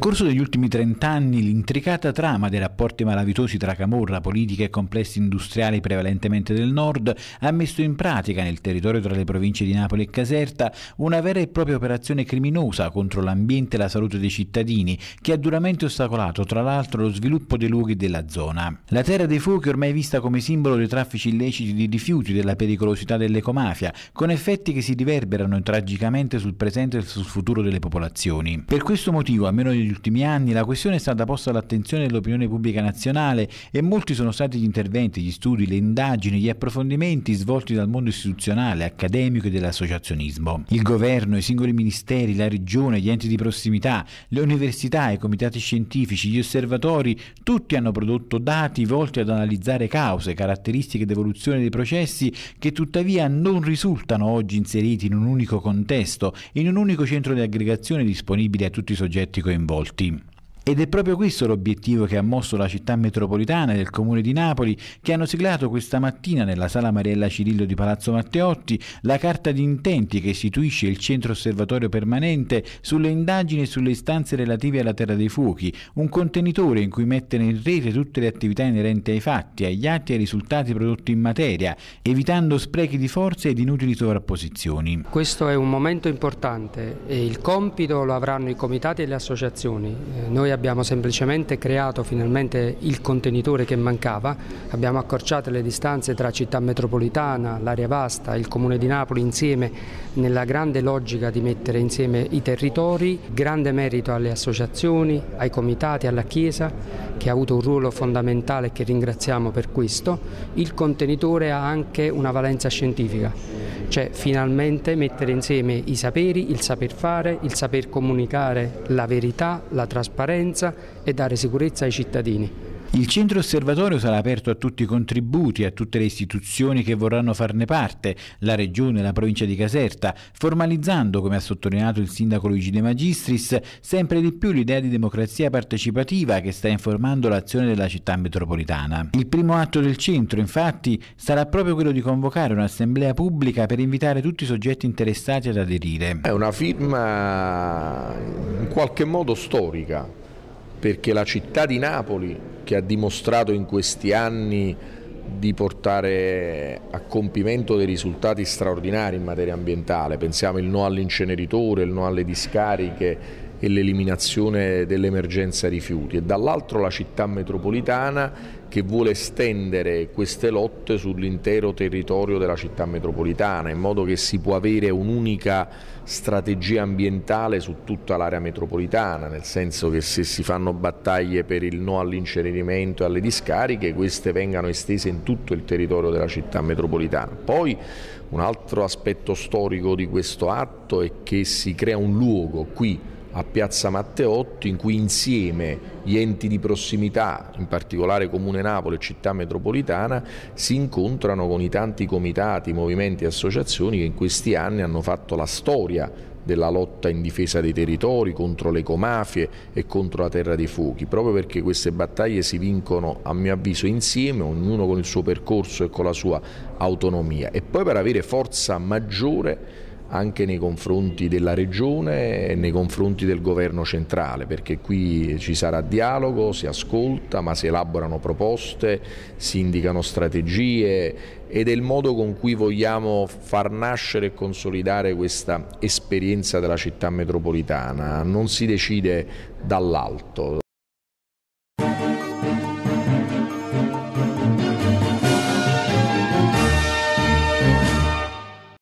corso degli ultimi trent'anni l'intricata trama dei rapporti malavitosi tra camorra, politica e complessi industriali prevalentemente del nord ha messo in pratica nel territorio tra le province di Napoli e Caserta una vera e propria operazione criminosa contro l'ambiente e la salute dei cittadini che ha duramente ostacolato tra l'altro lo sviluppo dei luoghi della zona. La Terra dei Fuochi è ormai vista come simbolo dei traffici illeciti di rifiuti, della pericolosità dell'ecomafia, con effetti che si riverberano tragicamente sul presente e sul futuro delle popolazioni. Per questo motivo, a meno di negli ultimi anni la questione è stata posta all'attenzione dell'opinione pubblica nazionale e molti sono stati gli interventi, gli studi, le indagini, gli approfondimenti svolti dal mondo istituzionale, accademico e dell'associazionismo. Il governo, i singoli ministeri, la regione, gli enti di prossimità, le università, i comitati scientifici, gli osservatori, tutti hanno prodotto dati volti ad analizzare cause, caratteristiche ed evoluzione dei processi che tuttavia non risultano oggi inseriti in un unico contesto, in un unico centro di aggregazione disponibile a tutti i soggetti coinvolti. el Team. Ed è proprio questo l'obiettivo che ha mosso la città metropolitana e il comune di Napoli, che hanno siglato questa mattina nella sala Mariella Cirillo di Palazzo Matteotti la carta di intenti che istituisce il centro osservatorio permanente sulle indagini e sulle istanze relative alla Terra dei Fuochi, un contenitore in cui mettere in rete tutte le attività inerenti ai fatti, agli atti e ai risultati prodotti in materia, evitando sprechi di forze ed inutili sovrapposizioni. Questo è un momento importante e il compito lo avranno i comitati e le associazioni. Eh, noi noi abbiamo semplicemente creato finalmente il contenitore che mancava, abbiamo accorciato le distanze tra città metropolitana, l'area vasta, il comune di Napoli insieme nella grande logica di mettere insieme i territori, grande merito alle associazioni, ai comitati, alla Chiesa che ha avuto un ruolo fondamentale e che ringraziamo per questo. Il contenitore ha anche una valenza scientifica cioè finalmente mettere insieme i saperi, il saper fare, il saper comunicare la verità, la trasparenza e dare sicurezza ai cittadini. Il centro osservatorio sarà aperto a tutti i contributi, a tutte le istituzioni che vorranno farne parte, la Regione, la provincia di Caserta, formalizzando, come ha sottolineato il sindaco Luigi De Magistris, sempre di più l'idea di democrazia partecipativa che sta informando l'azione della città metropolitana. Il primo atto del centro, infatti, sarà proprio quello di convocare un'assemblea pubblica per invitare tutti i soggetti interessati ad aderire. È una firma in qualche modo storica perché la città di Napoli, che ha dimostrato in questi anni di portare a compimento dei risultati straordinari in materia ambientale, pensiamo il no all'inceneritore, il no alle discariche, e l'eliminazione dell'emergenza rifiuti e dall'altro la città metropolitana che vuole estendere queste lotte sull'intero territorio della città metropolitana in modo che si può avere un'unica strategia ambientale su tutta l'area metropolitana, nel senso che se si fanno battaglie per il no all'incenerimento e alle discariche, queste vengano estese in tutto il territorio della città metropolitana. Poi un altro aspetto storico di questo atto è che si crea un luogo qui a Piazza Matteotti in cui insieme gli enti di prossimità, in particolare Comune Napoli e Città Metropolitana, si incontrano con i tanti comitati, movimenti e associazioni che in questi anni hanno fatto la storia della lotta in difesa dei territori, contro le comafie e contro la terra dei fuochi, proprio perché queste battaglie si vincono a mio avviso insieme, ognuno con il suo percorso e con la sua autonomia e poi per avere forza maggiore anche nei confronti della Regione e nei confronti del Governo centrale, perché qui ci sarà dialogo, si ascolta, ma si elaborano proposte, si indicano strategie ed è il modo con cui vogliamo far nascere e consolidare questa esperienza della città metropolitana. Non si decide dall'alto.